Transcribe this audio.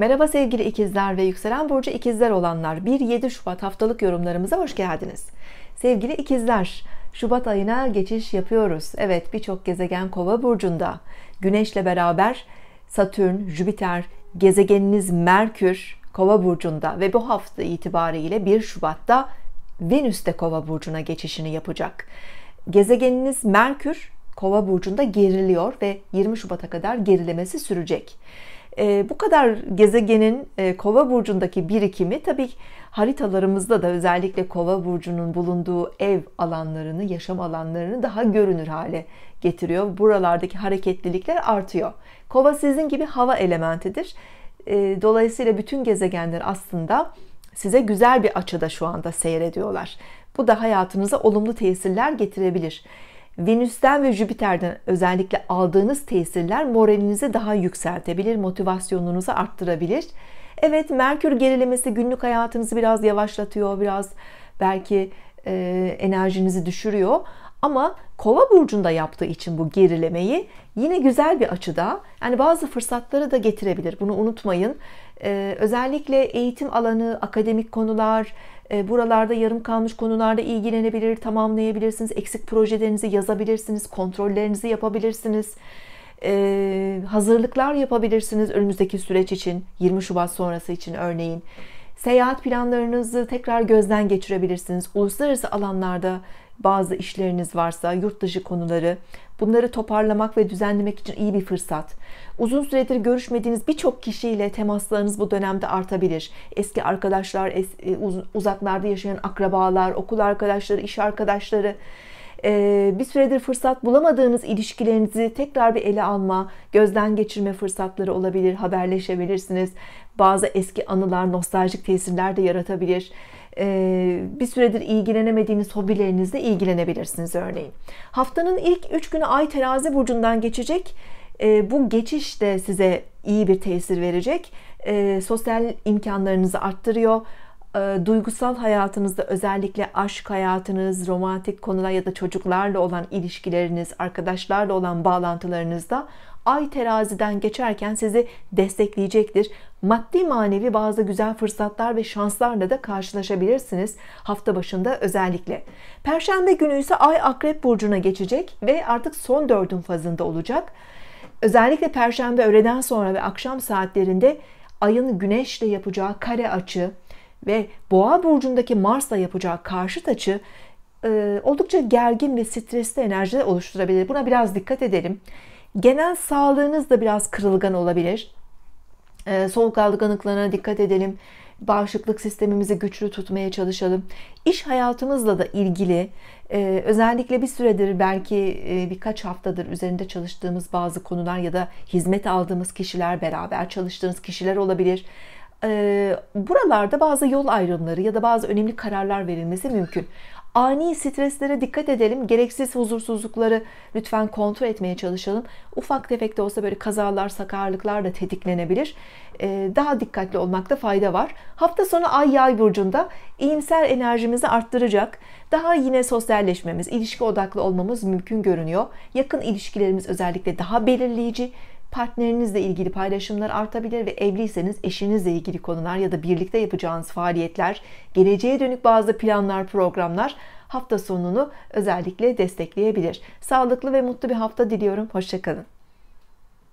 Merhaba sevgili ikizler ve yükselen burcu ikizler olanlar 1-7 Şubat haftalık yorumlarımıza hoş geldiniz. Sevgili ikizler, Şubat ayına geçiş yapıyoruz. Evet birçok gezegen kova burcunda. Güneşle beraber Satürn, Jüpiter, gezegeniniz Merkür kova burcunda ve bu hafta itibariyle 1 Şubat'ta Venüs de kova burcuna geçişini yapacak. Gezegeniniz Merkür kova burcunda geriliyor ve 20 Şubat'a kadar gerilemesi sürecek. Ee, bu kadar gezegenin e, kova burcundaki birikimi tabii haritalarımızda da özellikle kova burcunun bulunduğu ev alanlarını, yaşam alanlarını daha görünür hale getiriyor. Buralardaki hareketlilikler artıyor. Kova sizin gibi hava elementidir. Ee, dolayısıyla bütün gezegenler aslında size güzel bir açıda şu anda seyrediyorlar. Bu da hayatınıza olumlu tesirler getirebilir. Venüs'ten ve Jüpiter'den özellikle aldığınız tesirler moralinizi daha yükseltebilir, motivasyonunuzu arttırabilir. Evet Merkür gerilemesi günlük hayatınızı biraz yavaşlatıyor, biraz belki e, enerjinizi düşürüyor. Ama kova burcunda yaptığı için bu gerilemeyi yine güzel bir açıda yani bazı fırsatları da getirebilir. Bunu unutmayın. Ee, özellikle eğitim alanı, akademik konular, e, buralarda yarım kalmış konularda ilgilenebilir, tamamlayabilirsiniz. Eksik projelerinizi yazabilirsiniz, kontrollerinizi yapabilirsiniz. E, hazırlıklar yapabilirsiniz önümüzdeki süreç için, 20 Şubat sonrası için örneğin. Seyahat planlarınızı tekrar gözden geçirebilirsiniz. Uluslararası alanlarda bazı işleriniz varsa, yurt dışı konuları, bunları toparlamak ve düzenlemek için iyi bir fırsat. Uzun süredir görüşmediğiniz birçok kişiyle temaslarınız bu dönemde artabilir. Eski arkadaşlar, e, uzaklarda yaşayan akrabalar, okul arkadaşları, iş arkadaşları, bir süredir fırsat bulamadığınız ilişkilerinizi tekrar bir ele alma, gözden geçirme fırsatları olabilir, haberleşebilirsiniz. Bazı eski anılar, nostaljik tesirler de yaratabilir. Ee, bir süredir ilgilenemediğiniz hobilerinizle ilgilenebilirsiniz örneğin. Haftanın ilk 3 günü Ay terazi burcundan geçecek. Ee, bu geçiş de size iyi bir tesir verecek. Ee, sosyal imkanlarınızı arttırıyor duygusal hayatınızda özellikle aşk hayatınız, romantik konular ya da çocuklarla olan ilişkileriniz, arkadaşlarla olan bağlantılarınızda Ay teraziden geçerken sizi destekleyecektir. Maddi manevi bazı güzel fırsatlar ve şanslarla da karşılaşabilirsiniz hafta başında özellikle. Perşembe günü ise Ay Akrep Burcu'na geçecek ve artık son dördün fazında olacak. Özellikle Perşembe öğleden sonra ve akşam saatlerinde Ay'ın Güneş'le yapacağı kare açı ve Boğa Burcu'ndaki Mars'la yapacağı karşıt açı e, oldukça gergin ve stresli enerjiler oluşturabilir. Buna biraz dikkat edelim. Genel sağlığınız da biraz kırılgan olabilir. Ee, soğuk algınlıklarına dikkat edelim. Bağışıklık sistemimizi güçlü tutmaya çalışalım. İş hayatımızla da ilgili e, özellikle bir süredir belki e, birkaç haftadır üzerinde çalıştığımız bazı konular ya da hizmet aldığımız kişiler beraber çalıştığınız kişiler olabilir e, buralarda bazı yol ayrımları ya da bazı önemli kararlar verilmesi mümkün. Ani streslere dikkat edelim. Gereksiz huzursuzlukları lütfen kontrol etmeye çalışalım. Ufak tefek de olsa böyle kazalar, sakarlıklar da tetiklenebilir. Ee, daha dikkatli olmakta fayda var. Hafta sonu Ay Yay burcunda iyimser enerjimizi arttıracak. Daha yine sosyalleşmemiz, ilişki odaklı olmamız mümkün görünüyor. Yakın ilişkilerimiz özellikle daha belirleyici partnerinizle ilgili paylaşımlar artabilir ve evliyseniz eşinizle ilgili konular ya da birlikte yapacağınız faaliyetler, geleceğe dönük bazı planlar, programlar hafta sonunu özellikle destekleyebilir. Sağlıklı ve mutlu bir hafta diliyorum. Hoşçakalın.